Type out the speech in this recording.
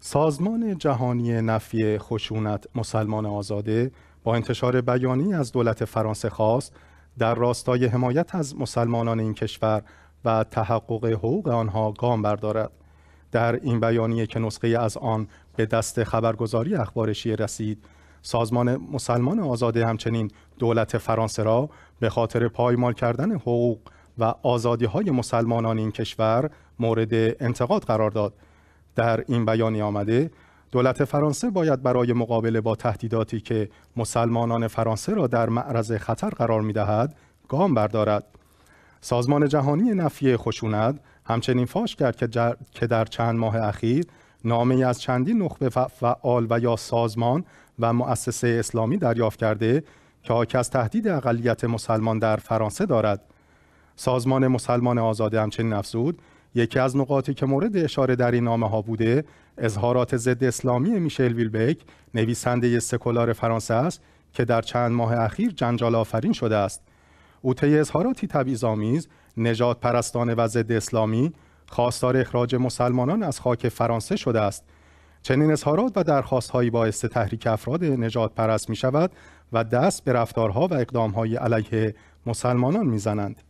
سازمان جهانی نفی خشونت مسلمان آزاده با انتشار بیانی از دولت فرانسه خواست در راستای حمایت از مسلمانان این کشور و تحقق حقوق آنها گام بردارد در این بیانیه که نسخه از آن به دست خبرگزاری اخبارشی رسید سازمان مسلمان آزاده همچنین دولت فرانسه را به خاطر پایمال کردن حقوق و آزادی های مسلمانان این کشور مورد انتقاد قرار داد در این بیانیه آمده دولت فرانسه باید برای مقابله با تهدیداتی که مسلمانان فرانسه را در معرض خطر قرار دهد، گام بردارد سازمان جهانی نفی خشونت همچنین فاش کرد که, که در چند ماه اخیر نامه از چندین نخبه فعال و یا سازمان و مؤسسه اسلامی دریافت کرده که حاکی از تهدید اقلیت مسلمان در فرانسه دارد سازمان مسلمان آزاده همچنین افزود یکی از نقاطی که مورد اشاره در این نامه ها بوده اظهارات ضد اسلامی میشل ویلبک نویسنده سکولار فرانسه است که در چند ماه اخیر جنجال آفرین شده است او طی اظهاراتی تبعیض‌آمیز نجات پرستان و ضد اسلامی خواستار اخراج مسلمانان از خاک فرانسه شده است چنین اظهارات و درخواستهایی باعث تحریک افراد نجات پرست می شود و دست به رفتارها و اقدامهای علیه مسلمانان میزنند.